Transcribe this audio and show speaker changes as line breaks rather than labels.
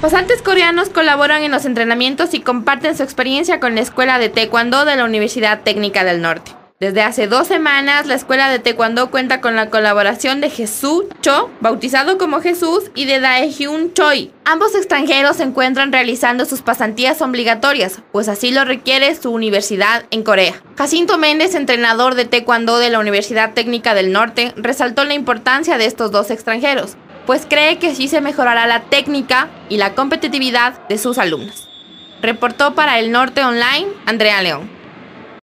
Pasantes coreanos colaboran en los entrenamientos y comparten su experiencia con la Escuela de Taekwondo de la Universidad Técnica del Norte. Desde hace dos semanas, la Escuela de Taekwondo cuenta con la colaboración de Jesús Cho, bautizado como Jesús, y de Daehyun Choi. Ambos extranjeros se encuentran realizando sus pasantías obligatorias, pues así lo requiere su universidad en Corea. Jacinto Méndez, entrenador de Taekwondo de la Universidad Técnica del Norte, resaltó la importancia de estos dos extranjeros, pues cree que sí se mejorará la técnica y la competitividad de sus alumnos. Reportó para el Norte Online Andrea León.